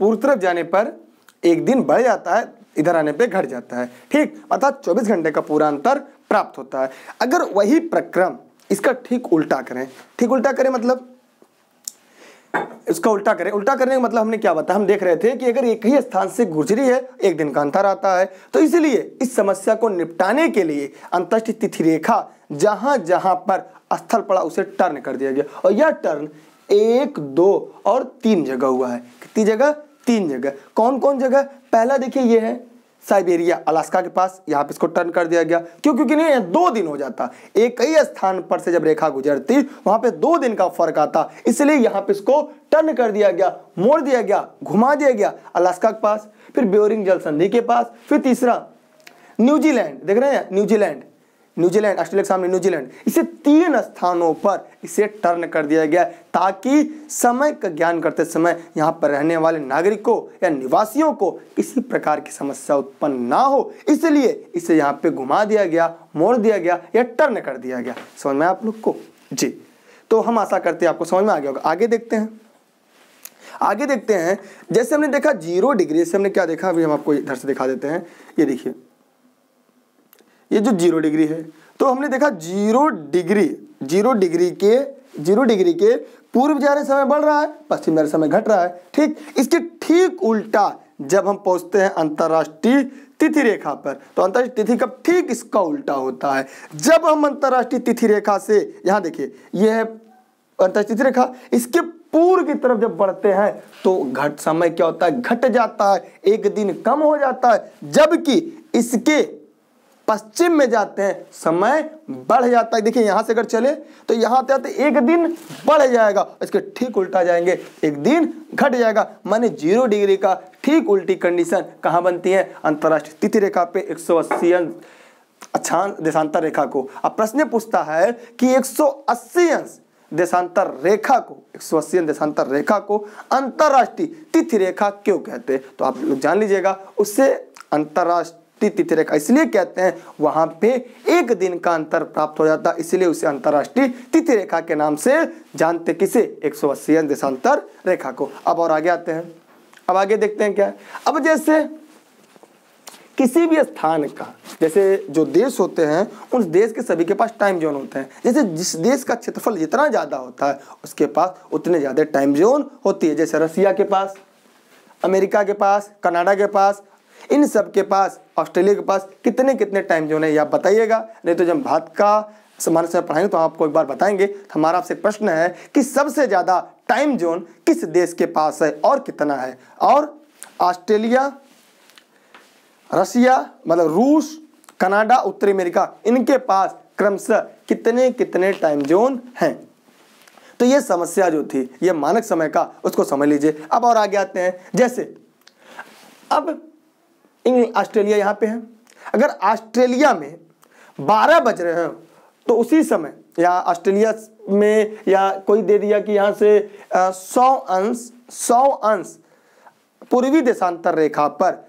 पूर्व तरफ जाने पर एक दिन बढ़ जाता है इधर आने पे घट जाता है ठीक अर्थात 24 घंटे का पूरा अंतर प्राप्त होता है अगर वही प्रक्रम इसका ठीक उल्टा करें ठीक उल्टा करें मतलब इसका उल्टा करें उल्टा करने का मतलब हमने क्या बताया हम देख रहे थे कि अगर एक ही स्थान से गुजरी है एक दिन का अंतर आता है तो इसलिए इस समस्या को निपटाने के लिए अंतष्ट तिथि रेखा जहां जहां पर स्थल पड़ा उसे टर्न कर दिया गया और यह टर्न एक दो और तीन जगह हुआ है कितनी जगह तीन जगह कौन कौन जगह पहला देखिए ये है साइबेरिया अलास्का के पास यहाँ पे इसको टर्न कर दिया गया क्यों क्योंकि नहीं दो दिन हो जाता एक ही स्थान पर से जब रेखा गुजरती वहां पे दो दिन का फर्क आता इसलिए यहाँ पे इसको टर्न कर दिया गया मोड़ दिया गया घुमा दिया गया अलास्का के पास फिर ब्योरिंग जल संधि के पास फिर तीसरा न्यूजीलैंड देख रहे हैं न्यूजीलैंड न्यूजीलैंड ऑस्ट्रेलिया के सामने न्यूजीलैंड इसे तीन स्थानों पर इसे टर्न कर दिया गया ताकि समय का ज्ञान करते समय यहाँ पर रहने वाले नागरिकों या निवासियों को किसी प्रकार की समस्या उत्पन्न ना हो इसलिए इसे यहाँ पे घुमा दिया गया मोड़ दिया गया या टर्न कर दिया गया समझ में आप लोग को जी तो हम आशा करते हैं आपको समझ में आ गया होगा आगे देखते हैं आगे देखते हैं जैसे हमने देखा जीरो डिग्री से हमने क्या देखा अभी हम आपको इधर से दिखा देते हैं ये देखिए ये जो जीरो डिग्री है तो हमने देखा जीरो डिग्री जीरो डिग्री के जीरो डिग्री के पूर्व जा रहे समय बढ़ रहा है पश्चिम जा रहे समय घट रहा है ठीक इसके ठीक उल्टा जब हम पहुंचते हैं अंतर्राष्ट्रीय तिथि रेखा पर तो अंतर्राष्ट्रीय तिथि कब ठीक इसका उल्टा होता है जब हम अंतर्राष्ट्रीय तिथि रेखा से यहां देखिए यह है अंतर्राष्ट्रीय तिथि रेखा इसके पूर्व की तरफ जब बढ़ते हैं तो घट समय क्या होता है घट जाता है एक दिन कम हो जाता है जबकि इसके पश्चिम में जाते हैं समय बढ़ जाता है देखिए यहां से अगर चले तो यहां आते आते एक दिन बढ़ जाएगा इसके ठीक उल्टा जाएंगे एक दिन घट जाएगा माने जीरो डिग्री का ठीक उल्टी कंडीशन कहां बनती है अंतरराष्ट्रीय तिथि रेखा पे एक सौ अस्सी अच्छान देशांतर रेखा को अब प्रश्न पूछता है कि एक सौ अस्सी अंश देशांतर रेखा को एक सौ अस्सी देशांतर रेखा को अंतरराष्ट्रीय तिथि रेखा क्यों कहते हैं तो आप लोग जान लीजिएगा उससे अंतरराष्ट्रीय तिथि रेखा इसलिए कहते हैं वहां पे एक दिन का अंतर प्राप्त हो जाता है इसलिए उसे तिथि रेखा के नाम से जानते किसे एक सौ अस्सी रेखा को अब और आगे आते हैं अब आगे देखते हैं क्या अब जैसे किसी भी स्थान का जैसे जो देश होते हैं उस देश के सभी के पास टाइम जोन होते हैं जैसे जिस देश का क्षेत्रफल जितना ज़्यादा होता है उसके पास उतने ज़्यादा टाइम जोन होती है जैसे रसिया के पास अमेरिका के पास कनाडा के पास इन सब के पास ऑस्ट्रेलिया के पास कितने कितने टाइम जोन है ये आप बताइएगा नहीं तो जब भारत का समान से पढ़ाएंगे तो आपको एक बार बताएंगे तो हमारा आपसे प्रश्न है कि सबसे ज़्यादा टाइम जोन किस देश के पास है और कितना है और ऑस्ट्रेलिया रसिया मतलब रूस कनाडा उत्तरी अमेरिका इनके पास क्रमशः कितने कितने टाइम जोन हैं तो ये समस्या जो थी ये मानक समय का उसको समझ लीजिए अब और आगे आते हैं जैसे अब ऑस्ट्रेलिया यहाँ पे है अगर ऑस्ट्रेलिया में बारह बज रहे हैं तो उसी समय या ऑस्ट्रेलिया में या कोई दे दिया कि यहाँ से सौ अंश सौ अंश पूर्वी देशांतर रेखा पर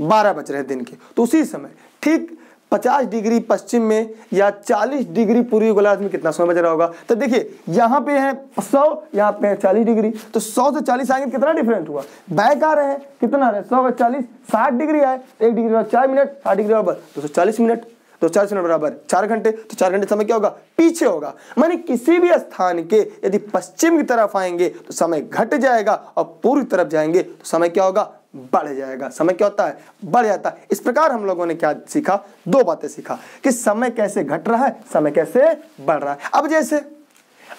बारह बज रहे दिन के तो उसी समय ठीक पचास डिग्री पश्चिम में या चालीस डिग्री पूर्वी गोलार्ध में कितना समय बच रहा होगा तो देखिए यहाँ पे है सौ यहाँ पे है चालीस डिग्री तो सौ से चालीस आएंगे कितना डिफरेंट हुआ बैक आ रहे हैं कितना रहे सौ चालीस साठ डिग्री आए एक डिग्री चार मिनट साठ डिग्री बराबर दो सौ चालीस मिनट दो चालीस मिनट बराबर चार घंटे तो चार घंटे समय क्या होगा पीछे होगा मैंने किसी भी स्थान के यदि पश्चिम की तरफ आएंगे तो समय घट जाएगा और पूर्व की तरफ जाएंगे तो समय क्या होगा बढ़ जाएगा समय क्या होता है बढ़ जाता है इस प्रकार हम लोगों ने क्या सीखा दो बातें सीखा कि समय कैसे घट रहा है समय कैसे बढ़ रहा है अब जैसे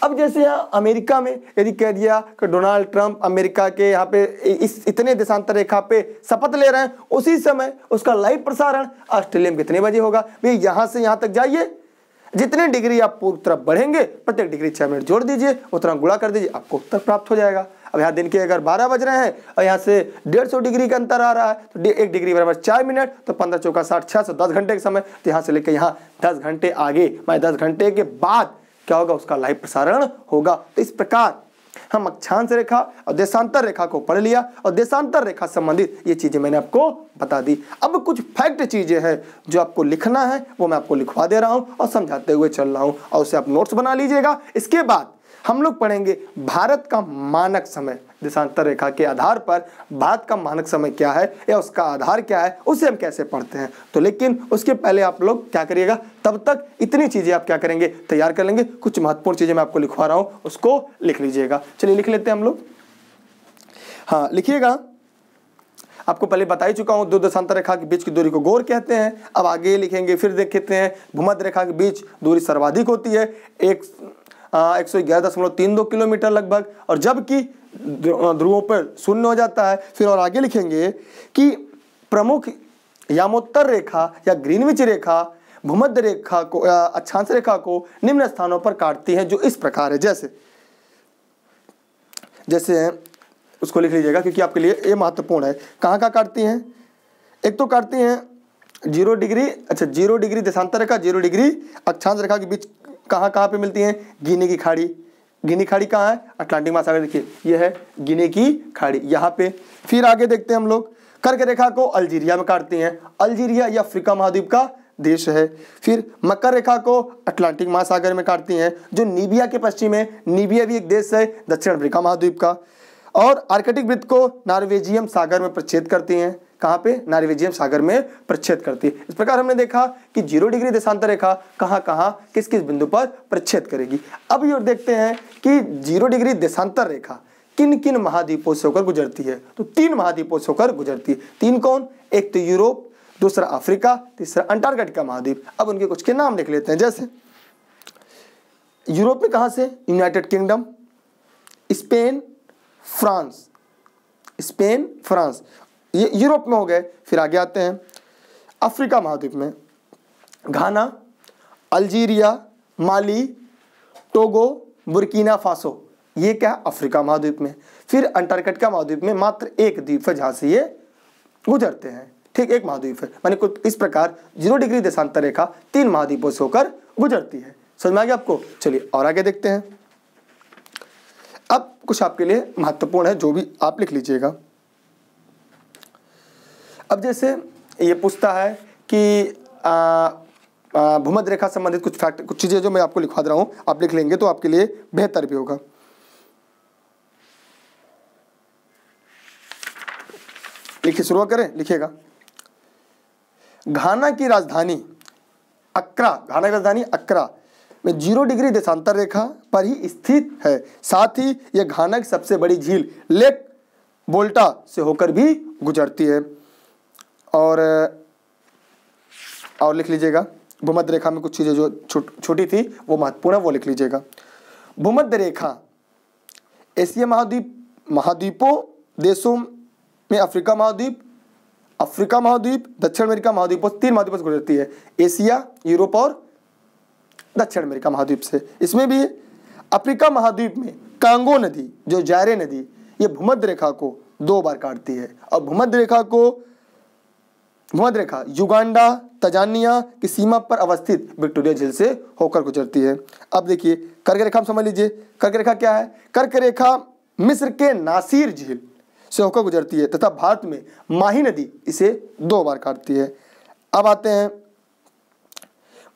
अब जैसे यहाँ अमेरिका में यदि कह दिया कि डोनाल्ड ट्रंप अमेरिका के यहाँ पे इस इतने देशांतर रेखा पे शपथ ले रहे हैं उसी समय उसका लाइव प्रसारण ऑस्ट्रेलिया में कितने बजे होगा भैया यहाँ से यहाँ तक जाइए जितने डिग्री आप पूर्व तरफ बढ़ेंगे प्रत्येक डिग्री छः मिनट जोड़ दीजिए उतना गुड़ा कर दीजिए आपको उत्तर प्राप्त हो जाएगा अब यहाँ दिन के अगर बारह बज रहे हैं और यहाँ से डेढ़ सौ डिग्री का अंतर आ रहा है तो एक डिग्री बराबर चार मिनट तो पंद्रह चौका साठ छः सौ दस घंटे के समय तो यहाँ से लेकर यहाँ दस घंटे आगे मैं दस घंटे के बाद क्या होगा उसका लाइव प्रसारण होगा तो इस प्रकार हम अक्षांश रेखा और देशांतर रेखा को पढ़ लिया और देशांतर रेखा संबंधित ये चीज़ें मैंने आपको बता दी अब कुछ फैक्ट चीज़ें हैं जो आपको लिखना है वो मैं आपको लिखवा दे रहा हूँ और समझाते हुए चल रहा हूँ और उसे आप नोट्स बना लीजिएगा इसके बाद हम लोग पढ़ेंगे भारत का मानक समय दिशांतर रेखा के आधार पर भारत का मानक समय क्या है या उसका आधार क्या है उसे हम कैसे पढ़ते हैं तो लेकिन उसके पहले आप लोग क्या करिएगा तब तक इतनी चीज़ें आप क्या करेंगे तैयार कर लेंगे कुछ महत्वपूर्ण चीज़ें मैं आपको लिखवा रहा हूं उसको लिख लीजिएगा चलिए लिख लेते हैं हम लोग हाँ लिखिएगा आपको पहले बता ही चुका हूं दो दशांतर रेखा के बीच की दूरी को गोर कहते हैं अब आगे लिखेंगे फिर देखते हैं भूमध्य रेखा के बीच दूरी सर्वाधिक होती है एक एक सौ ग्यारह दशमलव तीन दो किलोमीटर लगभग और जबकि ध्रुवों पर शून्य हो जाता है फिर और आगे लिखेंगे कि प्रमुख यामोत्तर रेखा या ग्रीनविच रेखा भूमध्य रेखा को अक्षांश रेखा को निम्न स्थानों पर काटती है जो इस प्रकार है जैसे जैसे उसको लिख लीजिएगा क्योंकि आपके लिए ये महत्वपूर्ण है कहाँ का काटती हैं एक तो काटती हैं जीरो डिग्री अच्छा जीरो डिग्री देशांतर रेखा जीरो डिग्री अक्षांश रेखा के बीच कहाँ कहाँ पे मिलती हैं गिने की खाड़ी गिनी खाड़ी कहाँ है अटलांटिक महासागर देखिए ये है गिने की खाड़ी यहाँ पे फिर आगे देखते हैं हम लोग कर्क रेखा को अल्जीरिया में काटते हैं अल्जीरिया या अफ्रीका महाद्वीप का देश है फिर मकर रेखा को अटलांटिक महासागर में काटती हैं जो नीबिया के पश्चिम है नीबिया भी एक देश है दक्षिण अफ्रीका महाद्वीप का और आर्कटिक वृत्त को नॉर्वेजियम सागर में प्रच्छेद करती हैं कहाँ पे नारिवेजियम सागर में प्रच्छेद करती है इस प्रकार हमने देखा कि जीरो डिग्री देशांतर रेखा कहाँ कहाँ किस किस बिंदु पर प्रच्छेद करेगी अब ये देखते हैं कि जीरो डिग्री देशांतर रेखा किन किन महाद्वीपों से होकर गुजरती है तो तीन महाद्वीपों से होकर गुजरती है तीन कौन एक तो यूरोप दूसरा अफ्रीका तीसरा अंटार्कटिका महाद्वीप अब उनके कुछ के नाम लिख लेते हैं जैसे यूरोप में कहाँ से United Kingdom Spain France Spain France ये यूरोप में हो गए फिर आगे आते हैं अफ्रीका महाद्वीप में Ghana Algeria Mali Togo Burkina Faso ये क्या अफ्रीका महाद्वीप में फिर अंटार्कटिका महाद्वीप में मात्र एक द्वीप है जहाँ से ये गुजरते हैं ठीक एक महाद्वीप है मैंने कुछ इस प्रकार जीरो डिग्री देशांतर रेखा तीन महाद्वीपों से होकर गुजरती है समझ में आ गया आपको चलिए और आगे देखते हैं अब कुछ आपके लिए महत्वपूर्ण है जो भी आप लिख लीजिएगा अब जैसे ये पूछता है कि भूमध्य रेखा संबंधित कुछ फैक्ट कुछ चीज़ें जो मैं आपको लिखवा दे रहा हूँ आप लिख लेंगे तो आपके लिए बेहतर भी होगा लिखिए शुरुआत करें लिखिएगा घाना की राजधानी अक्रा घाना की राजधानी अक्रा में जीरो डिग्री देशांतर रेखा पर ही स्थित है साथ ही यह घाना की सबसे बड़ी झील लेक बोल्टा से होकर भी गुजरती है और और लिख लीजिएगा भूमध्य रेखा में कुछ चीज़ें जो छोटी थी वो महत्वपूर्ण है वो लिख लीजिएगा भूमध्य रेखा एशिया महाद्वीप महाद्वीपों देशों में अफ्रीका महाद्वीप अफ्रीका महाद्वीप दक्षिण अमेरिका महाद्वीप तीन महाद्वीपों से गुजरती है एशिया यूरोप और दक्षिण अमेरिका महाद्वीप से इसमें भी अफ्रीका महाद्वीप में कांगो नदी जो जायरे नदी ये भूमध्य रेखा को दो बार काटती है और भूमध्य रेखा को भूमध्य रेखा युगांडा तजानिया की सीमा पर अवस्थित विक्टोरिया झील से होकर गुजरती है अब देखिए कर्क रेखा समझ लीजिए कर्क रेखा क्या है कर्क रेखा मिस्र के नासिर झील से होकर गुजरती है तथा भारत में माही नदी इसे दो बार काटती है अब आते हैं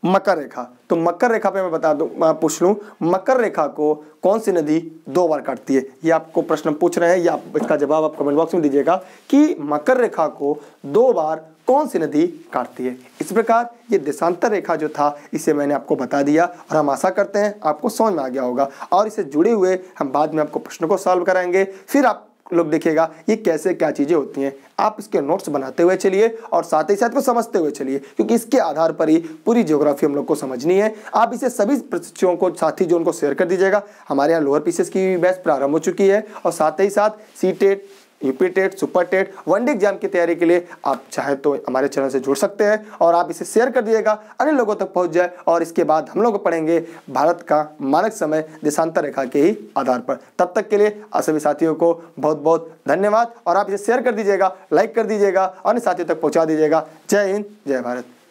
मकर रेखा तो मकर रेखा पे मैं बता दूं मैं पूछ लूं मकर रेखा को कौन सी नदी दो बार काटती है ये आपको प्रश्न पूछ रहे हैं या इसका जवाब आप कमेंट बॉक्स में दीजिएगा कि मकर रेखा को दो बार कौन सी नदी काटती है इस प्रकार ये देशांतर रेखा जो था इसे मैंने आपको बता दिया और हम आशा करते हैं आपको समझ में आ गया होगा और इसे जुड़े हुए हम बाद में आपको प्रश्नों को सॉल्व कराएंगे फिर आप लोग देखिएगा ये कैसे क्या चीज़ें होती हैं आप इसके नोट्स बनाते हुए चलिए और साथ ही साथ को समझते हुए चलिए क्योंकि इसके आधार पर ही पूरी ज्योग्राफी हम लोग को समझनी है आप इसे सभी प्रशिक्षकों को साथी जो उनको शेयर कर दीजिएगा हमारे यहाँ लोअर पीसेस की बैच प्रारंभ हो चुकी है और साथ ही साथ C TET UP TET super TET डे एग्जाम की तैयारी के लिए आप चाहे तो हमारे चैनल से जुड़ सकते हैं और आप इसे शेयर कर दिएगा अन्य लोगों तक पहुँच जाए और इसके बाद हम लोग पढ़ेंगे भारत का मानक समय देशांतर रेखा के ही आधार पर तब तक के लिए सभी साथियों को बहुत बहुत धन्यवाद और आप इसे शेयर कर दीजिएगा लाइक कर दीजिएगा अन्य साथियों तक पहुँचा दीजिएगा जय हिंद जय भारत